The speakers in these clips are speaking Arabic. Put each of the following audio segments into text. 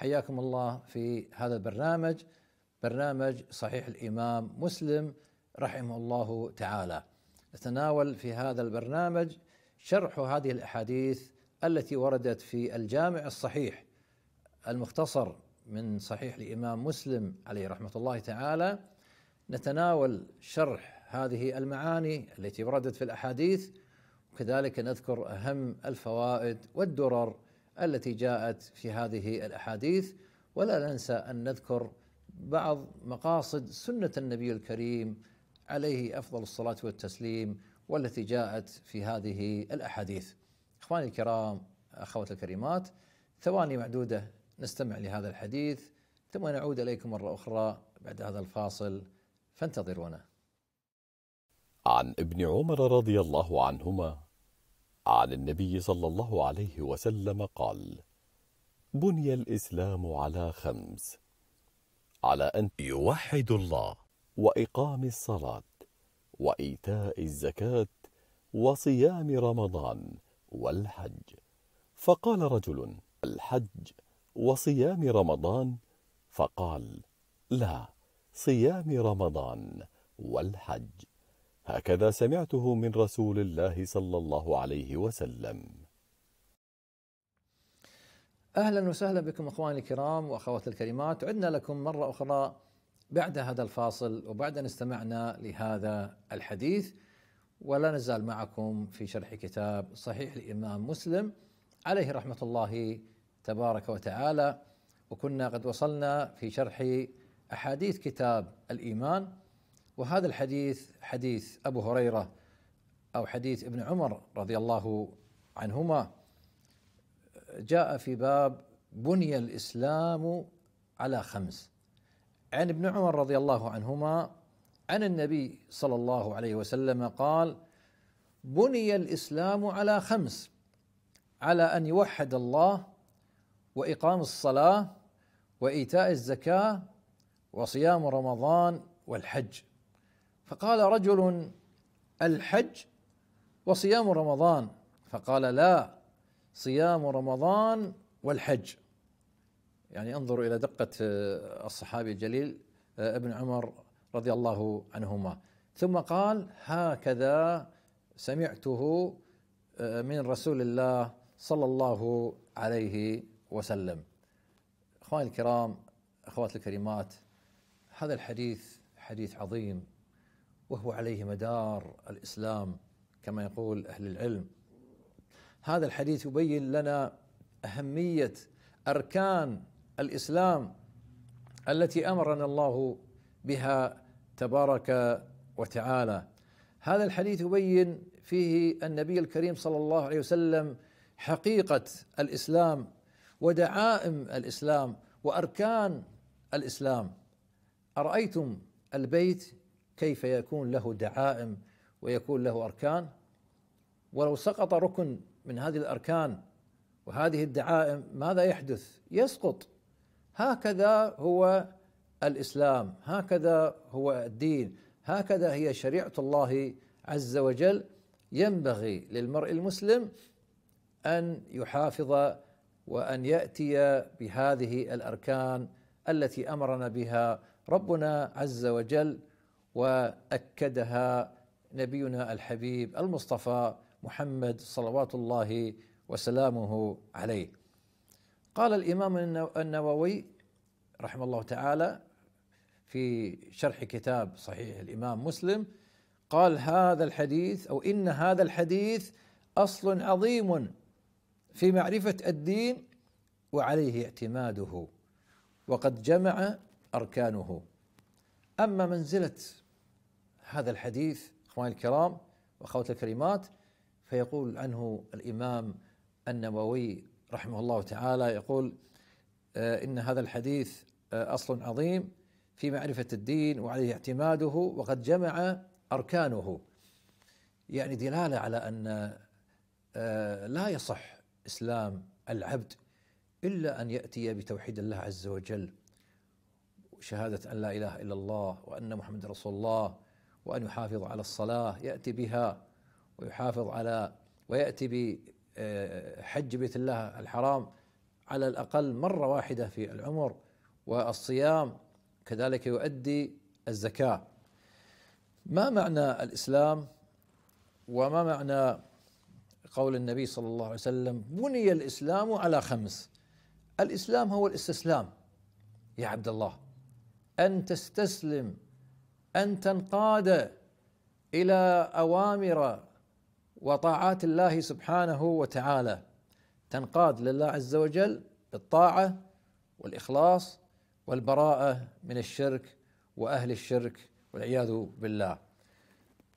حياكم الله في هذا البرنامج برنامج صحيح الامام مسلم رحمه الله تعالى. نتناول في هذا البرنامج شرح هذه الاحاديث التي وردت في الجامع الصحيح المختصر من صحيح الامام مسلم عليه رحمه الله تعالى. نتناول شرح هذه المعاني التي وردت في الاحاديث وكذلك نذكر اهم الفوائد والدرر التي جاءت في هذه الاحاديث ولا ننسى ان نذكر بعض مقاصد سنه النبي الكريم عليه افضل الصلاه والتسليم والتي جاءت في هذه الاحاديث. اخواني الكرام اخواتي الكريمات ثواني معدوده نستمع لهذا الحديث ثم نعود اليكم مره اخرى بعد هذا الفاصل فانتظرونا. عن ابن عمر رضي الله عنهما عن النبي صلى الله عليه وسلم قال بني الإسلام على خمس على أن يوحد الله وإقام الصلاة وإيتاء الزكاة وصيام رمضان والحج فقال رجل الحج وصيام رمضان فقال لا صيام رمضان والحج هكذا سمعته من رسول الله صلى الله عليه وسلم أهلا وسهلا بكم أخواني الكرام وأخواتي الكريمات عدنا لكم مرة أخرى بعد هذا الفاصل وبعد أن استمعنا لهذا الحديث ولا نزال معكم في شرح كتاب صحيح الإمام مسلم عليه رحمة الله تبارك وتعالى وكنا قد وصلنا في شرح أحاديث كتاب الإيمان وهذا الحديث حديث ابو هريره او حديث ابن عمر رضي الله عنهما جاء في باب بني الاسلام على خمس عن ابن عمر رضي الله عنهما عن النبي صلى الله عليه وسلم قال بني الاسلام على خمس على ان يوحد الله واقام الصلاه وايتاء الزكاه وصيام رمضان والحج فقال رجل الحج وصيام رمضان فقال لا صيام رمضان والحج يعني انظروا الى دقه آه، الصحابي الجليل آه، ابن عمر رضي الله عنهما ثم قال هكذا سمعته آه، من رسول الله صلى الله عليه وسلم اخواني الكرام اخواتي الكريمات هذا الحديث حديث عظيم وهو عليه مدار الاسلام كما يقول اهل العلم هذا الحديث يبين لنا اهميه اركان الاسلام التي امرنا الله بها تبارك وتعالى هذا الحديث يبين فيه النبي الكريم صلى الله عليه وسلم حقيقه الاسلام ودعائم الاسلام واركان الاسلام ارايتم البيت كيف يكون له دعائم ويكون له اركان ولو سقط ركن من هذه الاركان وهذه الدعائم ماذا يحدث؟ يسقط هكذا هو الاسلام، هكذا هو الدين، هكذا هي شريعه الله عز وجل ينبغي للمرء المسلم ان يحافظ وان ياتي بهذه الاركان التي امرنا بها ربنا عز وجل واكدها نبينا الحبيب المصطفى محمد صلوات الله وسلامه عليه. قال الامام النووي رحمه الله تعالى في شرح كتاب صحيح الامام مسلم قال هذا الحديث او ان هذا الحديث اصل عظيم في معرفه الدين وعليه اعتماده وقد جمع اركانه اما منزله هذا الحديث اخواني الكرام واخواتي الكريمات فيقول عنه الامام النووي رحمه الله تعالى يقول آه، ان هذا الحديث آه، اصل عظيم في معرفه الدين وعليه اعتماده وقد جمع اركانه يعني دلاله على ان آه، لا يصح اسلام العبد الا ان ياتي بتوحيد الله عز وجل شهاده ان لا اله الا الله وان محمد رسول الله وأن يحافظ على الصلاة يأتي بها ويحافظ على ويأتي بحج آه، بيت الله الحرام على الأقل مرة واحدة في العمر والصيام كذلك يؤدي الزكاة ما معنى الإسلام وما معنى قول النبي صلى الله عليه وسلم بني الإسلام على خمس الإسلام هو الاستسلام يا عبد الله أن تستسلم ان تنقاد الى اوامر وطاعات الله سبحانه وتعالى تنقاد لله عز وجل بالطاعه والاخلاص والبراءه من الشرك واهل الشرك والعياذ بالله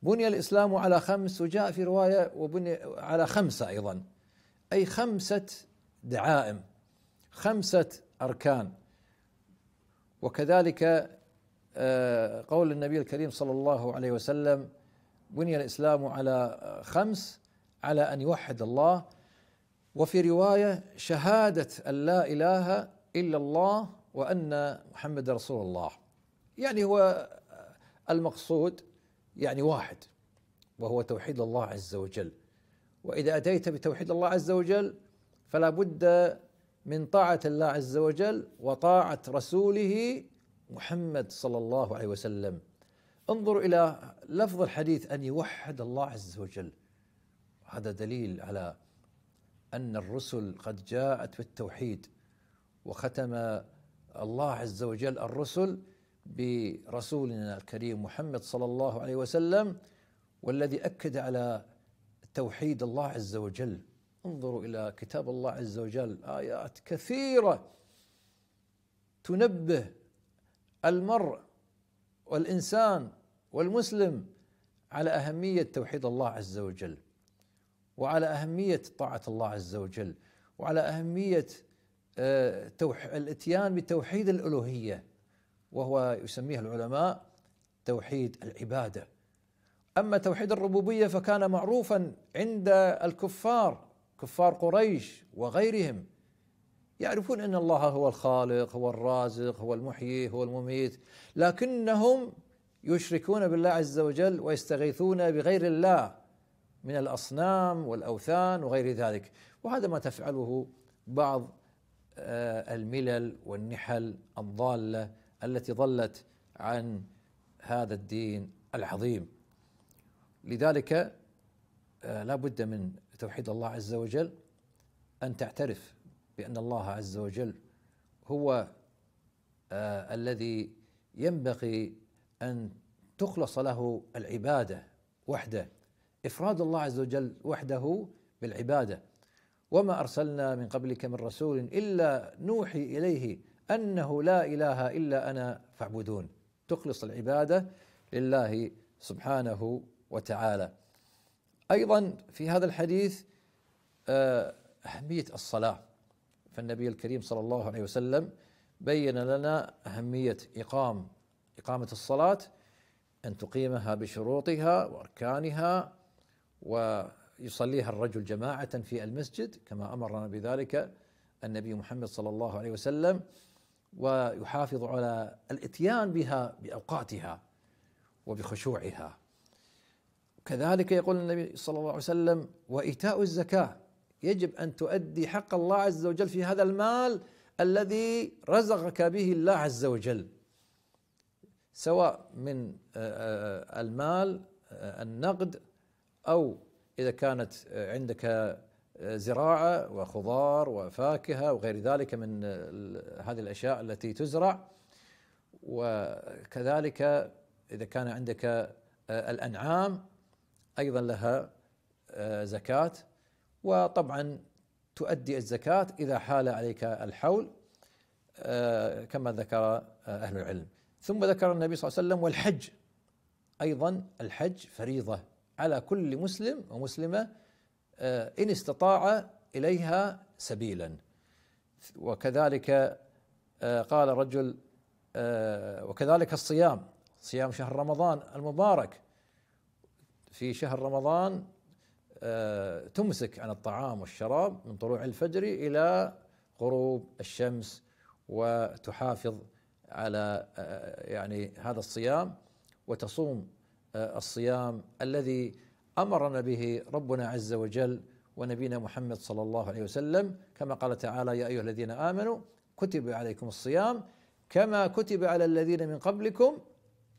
بني الاسلام على خمس وجاء في روايه وبني على خمسه ايضا اي خمسه دعائم خمسه اركان وكذلك آه، قول النبي الكريم صلى الله عليه وسلم بني الاسلام على خمس على ان يوحد الله وفي روايه شهاده ان لا اله الا الله وان محمد رسول الله يعني هو المقصود يعني واحد وهو توحيد الله عز وجل واذا اتيت بتوحيد الله عز وجل فلا بد من طاعه الله عز وجل وطاعه رسوله محمد صلى الله عليه وسلم انظروا الى لفظ الحديث ان يوحد الله عز وجل هذا دليل على ان الرسل قد جاءت بالتوحيد وختم الله عز وجل الرسل برسولنا الكريم محمد صلى الله عليه وسلم والذي اكد على توحيد الله عز وجل انظروا الى كتاب الله عز وجل ايات كثيره تنبه المرء والانسان والمسلم على اهميه توحيد الله عز وجل وعلى اهميه طاعه الله عز وجل وعلى اهميه آه، الاتيان بتوحيد الالوهيه وهو يسميه العلماء توحيد العباده اما توحيد الربوبيه فكان معروفا عند الكفار كفار قريش وغيرهم يعرفون ان الله هو الخالق هو الرازق هو المحيي هو المميت لكنهم يشركون بالله عز وجل ويستغيثون بغير الله من الاصنام والاوثان وغير ذلك وهذا ما تفعله بعض آه، الملل والنحل الضاله التي ضلت عن هذا الدين العظيم لذلك آه، لا بد من توحيد الله عز وجل ان تعترف بأن الله عز وجل هو آه الذي ينبغي أن تخلص له العبادة وحده إفراد الله عز وجل وحده بالعبادة وما أرسلنا من قبلك من رسول إلا نوحي إليه أنه لا إله إلا أنا فاعبدون تخلص العبادة لله سبحانه وتعالى ايضا في هذا الحديث آه، اهميه الصلاه فالنبي الكريم صلى الله عليه وسلم بين لنا أهمية إقام إقامة الصلاة أن تقيمها بشروطها وأركانها ويصليها الرجل جماعة في المسجد كما أمرنا بذلك النبي محمد صلى الله عليه وسلم ويحافظ على الاتيان بها باوقاتها وبخشوعها كذلك يقول النبي صلى الله عليه وسلم وايتاء الزكاه يجب ان تؤدي حق الله عز وجل في هذا المال الذي رزقك به الله عز وجل سواء من آه، آه، المال آه، النقد او اذا كانت عندك زراعه وخضار وفاكهه وغير ذلك من هذه الاشياء التي تزرع وكذلك اذا كان عندك الانعام ايضا لها زكاه وطبعا تؤدي الزكاة إذا حال عليك الحول آه، كما ذكر آه، أهل العلم ثم ذكر النبي صلى الله عليه وسلم والحج أيضا الحج فريضة على كل مسلم ومسلمة آه، إن استطاع إليها سبيلا وكذلك قال رجل وكذلك الصيام صيام شهر رمضان المبارك في شهر رمضان آه، تمسك عن الطعام والشراب من طلوع الفجر الى غروب الشمس وتحافظ على آه، يعني هذا الصيام وتصوم آه، الصيام الذي امرنا به ربنا عز وجل ونبينا محمد صلى الله عليه وسلم كما قال تعالى يا ايها الذين امنوا كتب عليكم الصيام كما كتب على الذين من قبلكم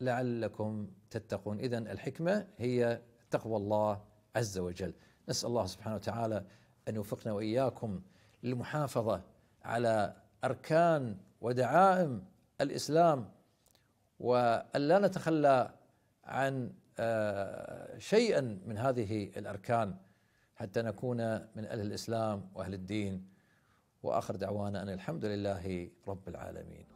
لعلكم تتقون اذا الحكمه هي تقوى الله عز وجل نسأل الله سبحانه وتعالى أن يوفقنا وإياكم للمحافظة على أركان ودعائم الإسلام وألا نتخلى عن آه، شيئا من هذه الأركان حتى نكون من أهل الإسلام وأهل الدين وآخر دعوانا أن الحمد لله رب العالمين